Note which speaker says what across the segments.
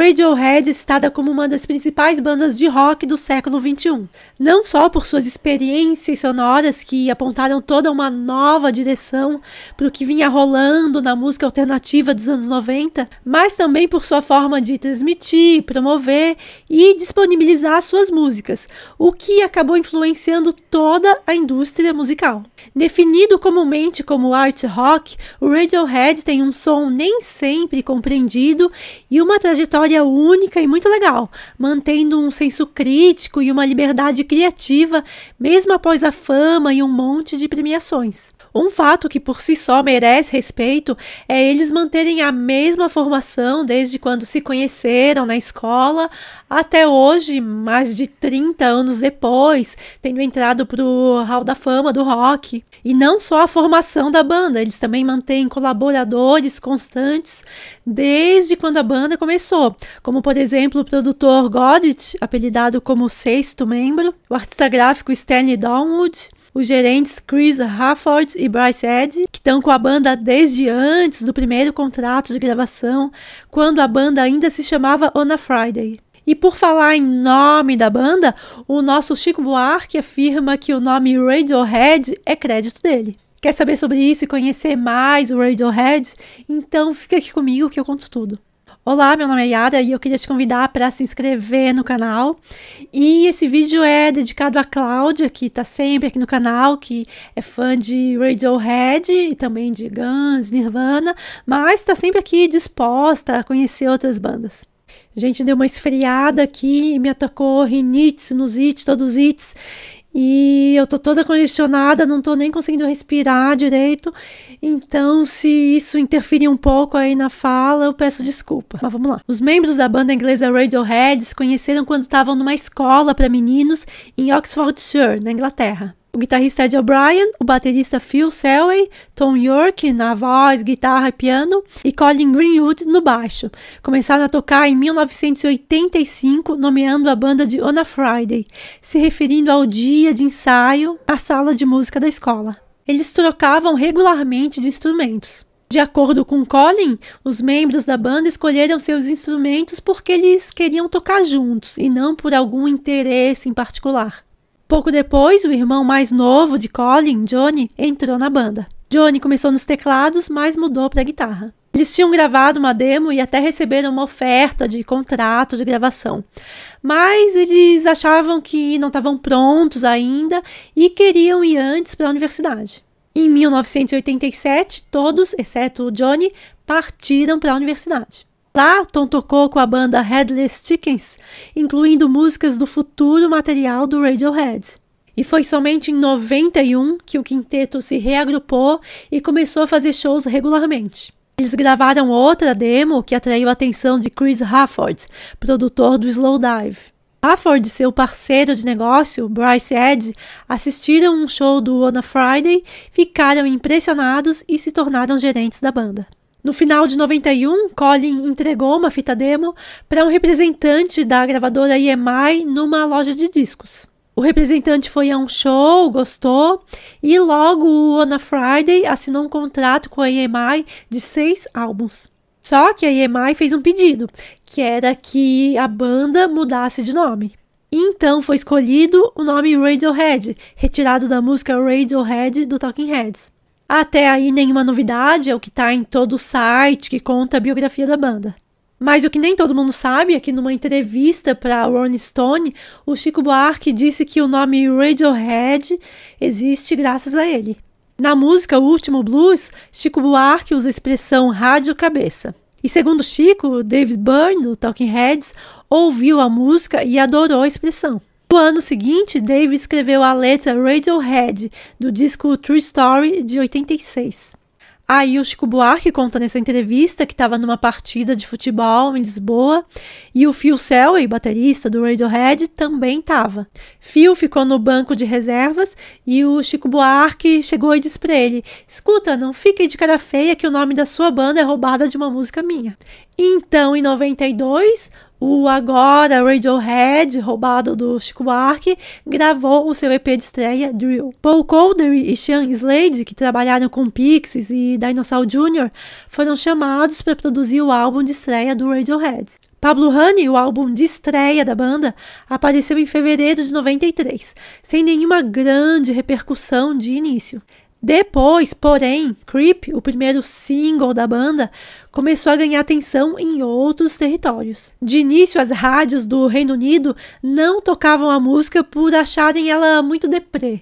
Speaker 1: Radiohead é citada como uma das principais bandas de rock do século XXI, não só por suas experiências sonoras que apontaram toda uma nova direção para o que vinha rolando na música alternativa dos anos 90, mas também por sua forma de transmitir, promover e disponibilizar suas músicas, o que acabou influenciando toda a indústria musical. Definido comumente como art rock, o Radiohead tem um som nem sempre compreendido e uma trajetória história única e muito legal, mantendo um senso crítico e uma liberdade criativa, mesmo após a fama e um monte de premiações. Um fato que por si só merece respeito é eles manterem a mesma formação desde quando se conheceram na escola até hoje, mais de 30 anos depois, tendo entrado para o Hall da Fama do Rock. E não só a formação da banda, eles também mantêm colaboradores constantes desde quando a banda começou, como por exemplo o produtor Goddard, apelidado como sexto membro, o artista gráfico Stanley Donwood, os gerentes Chris Rafford e Bryce Eddy, que estão com a banda desde antes do primeiro contrato de gravação, quando a banda ainda se chamava On a Friday. E por falar em nome da banda, o nosso Chico Buarque afirma que o nome Radiohead é crédito dele. Quer saber sobre isso e conhecer mais o Radiohead? Então fica aqui comigo que eu conto tudo. Olá, meu nome é Yara e eu queria te convidar para se inscrever no canal. E esse vídeo é dedicado à Cláudia, que está sempre aqui no canal, que é fã de Radiohead e também de Guns, Nirvana, mas está sempre aqui disposta a conhecer outras bandas. Gente, deu uma esfriada aqui, me atacou rinite, sinusite, todos ites e eu tô toda congestionada, não tô nem conseguindo respirar direito. Então, se isso interferir um pouco aí na fala, eu peço desculpa. Mas vamos lá. Os membros da banda inglesa Radiohead se conheceram quando estavam numa escola para meninos em Oxfordshire, na Inglaterra. O guitarrista é Ed O'Brien, o baterista é Phil Selway, Tom York na voz, guitarra e piano e Colin Greenwood no baixo. Começaram a tocar em 1985, nomeando a banda de On a Friday, se referindo ao dia de ensaio na sala de música da escola. Eles trocavam regularmente de instrumentos. De acordo com Colin, os membros da banda escolheram seus instrumentos porque eles queriam tocar juntos e não por algum interesse em particular. Pouco depois, o irmão mais novo de Colin, Johnny, entrou na banda. Johnny começou nos teclados, mas mudou para a guitarra. Eles tinham gravado uma demo e até receberam uma oferta de contrato de gravação, mas eles achavam que não estavam prontos ainda e queriam ir antes para a universidade. Em 1987, todos, exceto o Johnny, partiram para a universidade. Lá, Tom tocou com a banda Headless Chickens, incluindo músicas do futuro material do Radiohead. E foi somente em 91 que o quinteto se reagrupou e começou a fazer shows regularmente. Eles gravaram outra demo que atraiu a atenção de Chris Rafford, produtor do Slowdive. Rafford e seu parceiro de negócio, Bryce Edge, assistiram um show do On a Friday, ficaram impressionados e se tornaram gerentes da banda. No final de 91, Colin entregou uma fita demo para um representante da gravadora EMI numa loja de discos. O representante foi a um show, gostou, e logo o On a Friday assinou um contrato com a EMI de seis álbuns. Só que a EMI fez um pedido, que era que a banda mudasse de nome. Então foi escolhido o nome Radiohead, retirado da música Radiohead do Talking Heads. Até aí, nenhuma novidade, é o que está em todo o site que conta a biografia da banda. Mas o que nem todo mundo sabe é que numa entrevista para Rolling Stone, o Chico Buarque disse que o nome Radiohead existe graças a ele. Na música O Último Blues, Chico Buarque usa a expressão rádio cabeça. E segundo Chico, David Byrne, do Talking Heads, ouviu a música e adorou a expressão. No ano seguinte, Dave escreveu a letra Radiohead, do disco True Story, de 86. Aí o Chico Buarque conta nessa entrevista que estava numa partida de futebol em Lisboa e o Phil Selway, baterista do Radiohead, também estava. Phil ficou no banco de reservas e o Chico Buarque chegou e disse para ele: Escuta, não fique de cara feia que o nome da sua banda é roubada de uma música minha. Então, em 92, o agora Radiohead, roubado do Chico Buarque, gravou o seu EP de estreia, Drill. Paul Coldery e Sean Slade, que trabalharam com Pixies e Dinosaur Jr., foram chamados para produzir o álbum de estreia do Radiohead. Pablo Honey, o álbum de estreia da banda, apareceu em fevereiro de 93, sem nenhuma grande repercussão de início. Depois, porém, Creep, o primeiro single da banda, começou a ganhar atenção em outros territórios. De início, as rádios do Reino Unido não tocavam a música por acharem ela muito deprê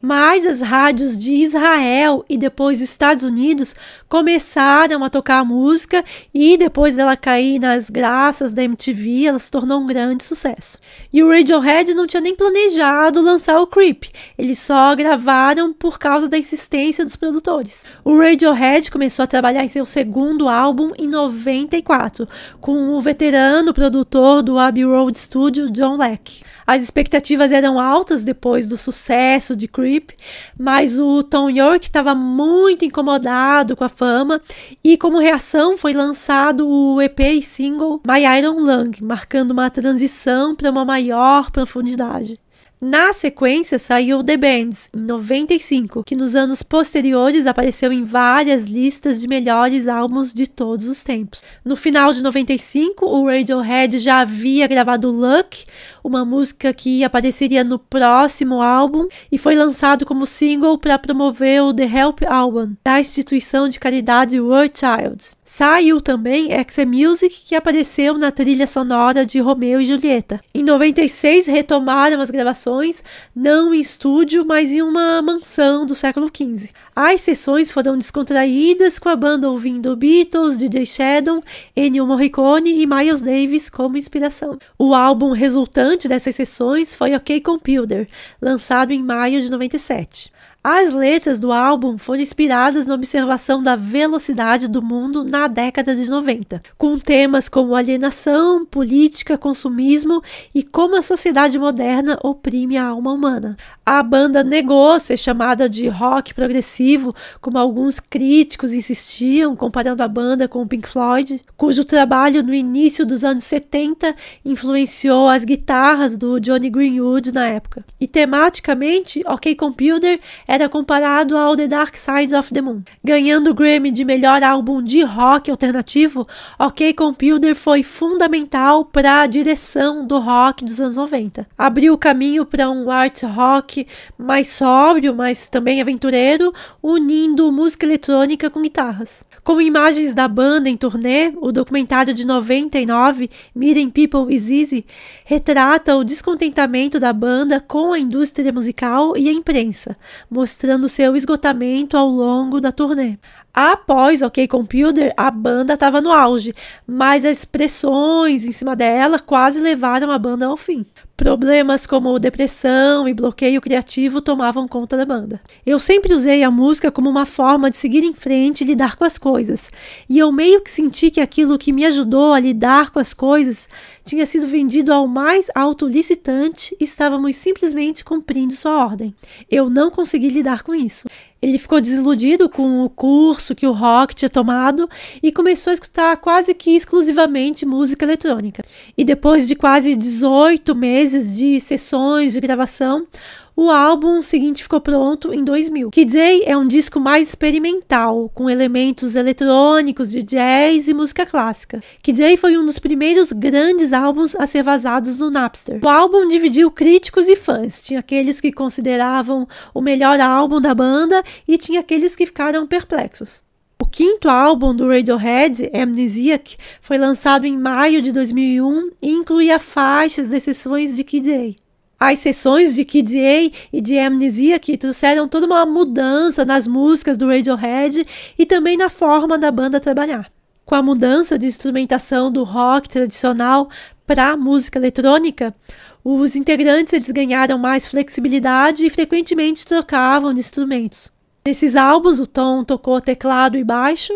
Speaker 1: mas as rádios de Israel e depois dos Estados Unidos começaram a tocar a música e depois dela cair nas graças da MTV, ela se tornou um grande sucesso. E o Radiohead não tinha nem planejado lançar o Creep, eles só gravaram por causa da insistência dos produtores. O Radiohead começou a trabalhar em seu segundo álbum em 94, com o veterano produtor do Abbey Road Studio, John Leck. As expectativas eram altas depois do sucesso de Creep, mas o Tom York estava muito incomodado com a fama e, como reação, foi lançado o EP e single My Iron Lung, marcando uma transição para uma maior profundidade. Na sequência, saiu The Bands, em 95, que nos anos posteriores apareceu em várias listas de melhores álbuns de todos os tempos. No final de 95, o Radiohead já havia gravado Luck, uma música que apareceria no próximo álbum, e foi lançado como single para promover o The Help Album, da instituição de caridade World Child. Saiu também Exa Music, que apareceu na trilha sonora de Romeo e Julieta. Em 96 retomaram as gravações, não em estúdio, mas em uma mansão do século XV. As sessões foram descontraídas com a banda ouvindo Beatles, DJ Shadow, Ennio Morricone e Miles Davis como inspiração. O álbum resultante dessas sessões foi OK Computer, lançado em maio de 97. As letras do álbum foram inspiradas na observação da velocidade do mundo na década de 90, com temas como alienação, política, consumismo e como a sociedade moderna oprime a alma humana. A banda negou ser chamada de rock progressivo, como alguns críticos insistiam, comparando a banda com o Pink Floyd, cujo trabalho no início dos anos 70 influenciou as guitarras do Johnny Greenwood na época. E tematicamente, OK Computer é era comparado ao The Dark Side of the Moon. Ganhando o Grammy de melhor álbum de rock alternativo, OK Computer foi fundamental para a direção do rock dos anos 90. Abriu o caminho para um art rock mais sóbrio, mas também aventureiro, unindo música eletrônica com guitarras. Com imagens da banda em turnê, o documentário de 99, Meeting People Is Easy, retrata o descontentamento da banda com a indústria musical e a imprensa, mostrando mostrando seu esgotamento ao longo da turnê. Após OK Computer, a banda estava no auge, mas as pressões em cima dela quase levaram a banda ao fim. Problemas como depressão e bloqueio criativo tomavam conta da banda. Eu sempre usei a música como uma forma de seguir em frente e lidar com as coisas, e eu meio que senti que aquilo que me ajudou a lidar com as coisas tinha sido vendido ao mais alto licitante e estávamos simplesmente cumprindo sua ordem. Eu não consegui lidar com isso. Ele ficou desiludido com o curso que o rock tinha tomado e começou a escutar quase que exclusivamente música eletrônica. E depois de quase 18 meses, meses de sessões de gravação, o álbum seguinte ficou pronto em 2000. Kid Day é um disco mais experimental, com elementos eletrônicos de jazz e música clássica. Kid Day foi um dos primeiros grandes álbuns a ser vazados no Napster. O álbum dividiu críticos e fãs. Tinha aqueles que consideravam o melhor álbum da banda e tinha aqueles que ficaram perplexos. O quinto álbum do Radiohead, Amnesiac, foi lançado em maio de 2001 e incluía faixas das sessões de Kid A. As sessões de Kid A e de Amnesia que trouxeram toda uma mudança nas músicas do Radiohead e também na forma da banda trabalhar. Com a mudança de instrumentação do rock tradicional para a música eletrônica, os integrantes eles ganharam mais flexibilidade e frequentemente trocavam de instrumentos. Nesses álbuns, o Tom tocou teclado e baixo.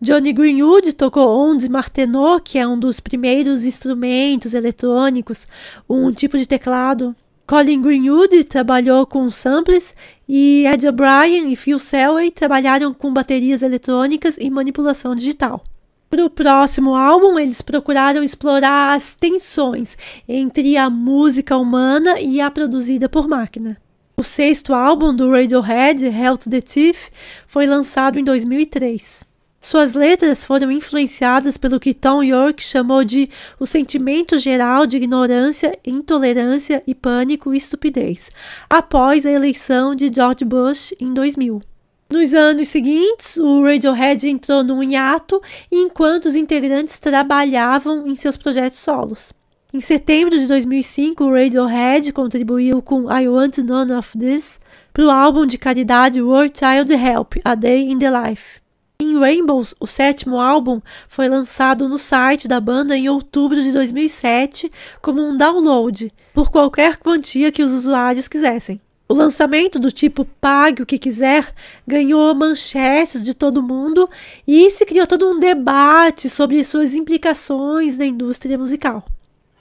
Speaker 1: Johnny Greenwood tocou onde martenot, que é um dos primeiros instrumentos eletrônicos, um tipo de teclado. Colin Greenwood trabalhou com samples e Ed O'Brien e Phil Selway trabalharam com baterias eletrônicas e manipulação digital. Para o próximo álbum, eles procuraram explorar as tensões entre a música humana e a produzida por máquina. O sexto álbum do Radiohead, Health the Thief, foi lançado em 2003. Suas letras foram influenciadas pelo que Tom York chamou de o sentimento geral de ignorância, intolerância e pânico e estupidez, após a eleição de George Bush em 2000. Nos anos seguintes, o Radiohead entrou num hiato enquanto os integrantes trabalhavam em seus projetos solos. Em setembro de 2005, o Radiohead contribuiu com I Want None of This para o álbum de caridade World Child Help, A Day in the Life. Em Rainbows, o sétimo álbum foi lançado no site da banda em outubro de 2007 como um download, por qualquer quantia que os usuários quisessem. O lançamento do tipo Pague o que quiser ganhou manchetes de todo mundo e se criou todo um debate sobre suas implicações na indústria musical.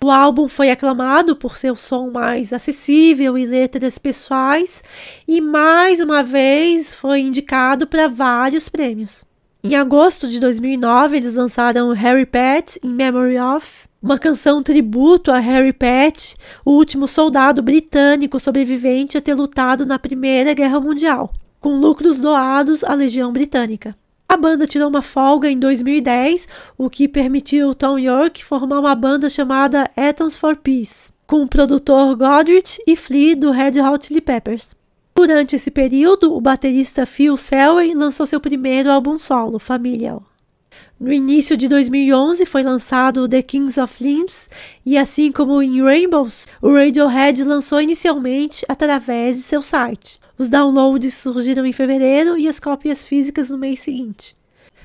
Speaker 1: O álbum foi aclamado por seu som mais acessível e letras pessoais, e mais uma vez foi indicado para vários prêmios. Em agosto de 2009, eles lançaram Harry Pet in Memory of, uma canção tributo a Harry Pet, o último soldado britânico sobrevivente a ter lutado na Primeira Guerra Mundial, com lucros doados à Legião Britânica. A banda tirou uma folga em 2010, o que permitiu Tom York formar uma banda chamada Atoms for Peace, com o produtor Godrich e Flea do Red Hot Chili Peppers. Durante esse período, o baterista Phil Selway lançou seu primeiro álbum solo, Familial. No início de 2011 foi lançado The Kings of Limbs e assim como em Rainbows, o Radiohead lançou inicialmente através de seu site. Os downloads surgiram em fevereiro e as cópias físicas no mês seguinte.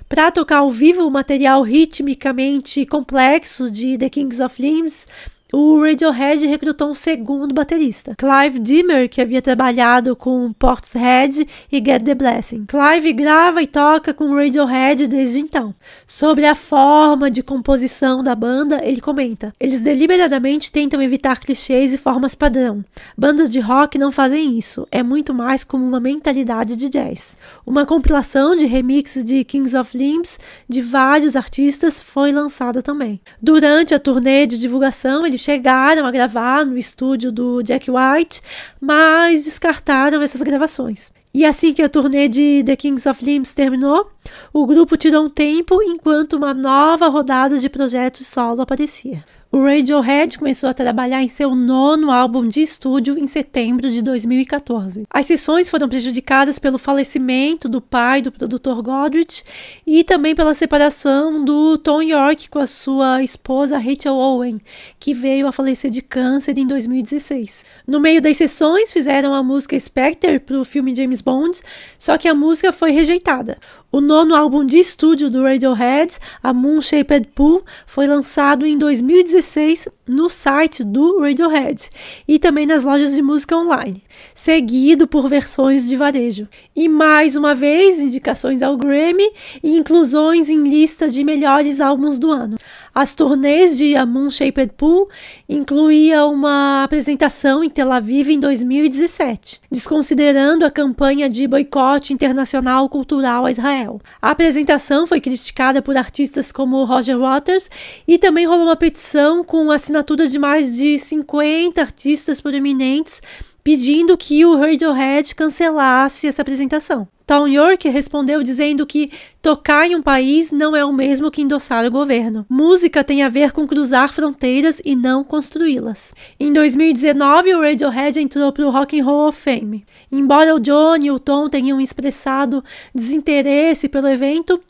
Speaker 1: Para tocar ao vivo o material ritmicamente complexo de The Kings of Limbs, o Radiohead recrutou um segundo baterista, Clive Dimmer, que havia trabalhado com Portishead e Get the Blessing. Clive grava e toca com o Radiohead desde então. Sobre a forma de composição da banda, ele comenta: Eles deliberadamente tentam evitar clichês e formas padrão. Bandas de rock não fazem isso, é muito mais como uma mentalidade de jazz. Uma compilação de remixes de Kings of Limbs de vários artistas foi lançada também. Durante a turnê de divulgação, eles chegaram a gravar no estúdio do Jack White, mas descartaram essas gravações. E assim que a turnê de The Kings of Limbs terminou, o grupo tirou um tempo enquanto uma nova rodada de projetos solo aparecia. O Radiohead começou a trabalhar em seu nono álbum de estúdio em setembro de 2014. As sessões foram prejudicadas pelo falecimento do pai do produtor Godrich e também pela separação do Tom York com a sua esposa Rachel Owen, que veio a falecer de câncer em 2016. No meio das sessões, fizeram a música Spectre para o filme James Bond, só que a música foi rejeitada. O nono álbum de estúdio do Radiohead, a Moon Shaped Pool, foi lançado em 2016 2006 no site do Radiohead e também nas lojas de música online, seguido por versões de varejo. E mais uma vez, indicações ao Grammy e inclusões em lista de melhores álbuns do ano. As turnês de A Moon Shaped Pool incluía uma apresentação em Tel Aviv em 2017, desconsiderando a campanha de boicote internacional cultural a Israel. A apresentação foi criticada por artistas como Roger Waters e também rolou uma petição com assinatura assinatura de mais de 50 artistas prominentes pedindo que o Radiohead cancelasse essa apresentação. Tom York respondeu dizendo que tocar em um país não é o mesmo que endossar o governo. Música tem a ver com cruzar fronteiras e não construí-las. Em 2019, o Radiohead entrou para o Rock and Roll of Fame. Embora o John e o Tom tenham expressado desinteresse pelo evento,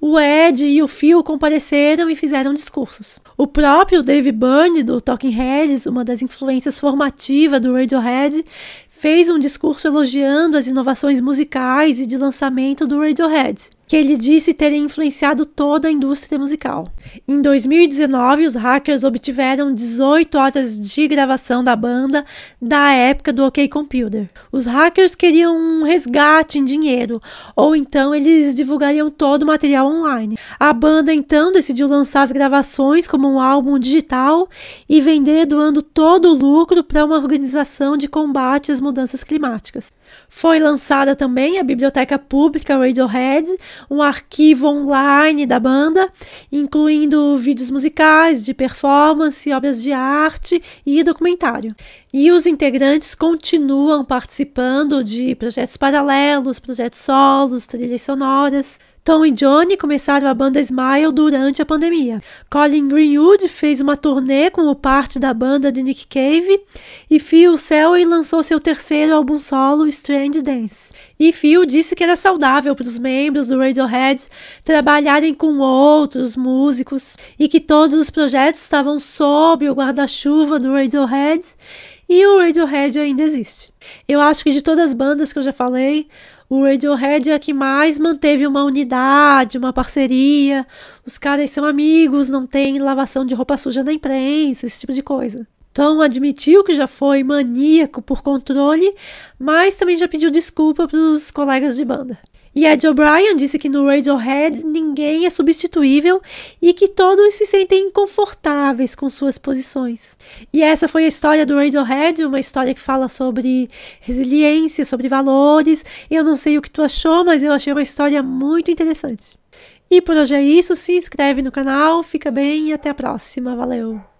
Speaker 1: o Ed e o Phil compareceram e fizeram discursos. O próprio Dave Byrne, do Talking Heads, uma das influências formativas do Radiohead, fez um discurso elogiando as inovações musicais e de lançamento do Radiohead que ele disse terem influenciado toda a indústria musical. Em 2019, os hackers obtiveram 18 horas de gravação da banda da época do OK Computer. Os hackers queriam um resgate em dinheiro, ou então eles divulgariam todo o material online. A banda então decidiu lançar as gravações como um álbum digital e vender doando todo o lucro para uma organização de combate às mudanças climáticas. Foi lançada também a biblioteca pública Radiohead, um arquivo online da banda, incluindo vídeos musicais, de performance, obras de arte e documentário. E os integrantes continuam participando de projetos paralelos, projetos solos, trilhas sonoras. Tom e Johnny começaram a banda Smile durante a pandemia. Colin Greenwood fez uma turnê como parte da banda de Nick Cave e Phil Selway lançou seu terceiro álbum solo, Strange Dance. E Phil disse que era saudável para os membros do Radiohead trabalharem com outros músicos e que todos os projetos estavam sob o guarda-chuva do Radiohead e o Radiohead ainda existe. Eu acho que de todas as bandas que eu já falei, o Radiohead é a que mais manteve uma unidade, uma parceria. Os caras são amigos, não tem lavação de roupa suja na imprensa, esse tipo de coisa. Tom admitiu que já foi maníaco por controle, mas também já pediu desculpa para os colegas de banda. E Ed O'Brien disse que no Radiohead ninguém é substituível e que todos se sentem confortáveis com suas posições. E essa foi a história do Radiohead, uma história que fala sobre resiliência, sobre valores. Eu não sei o que tu achou, mas eu achei uma história muito interessante. E por hoje é isso. Se inscreve no canal, fica bem e até a próxima. Valeu!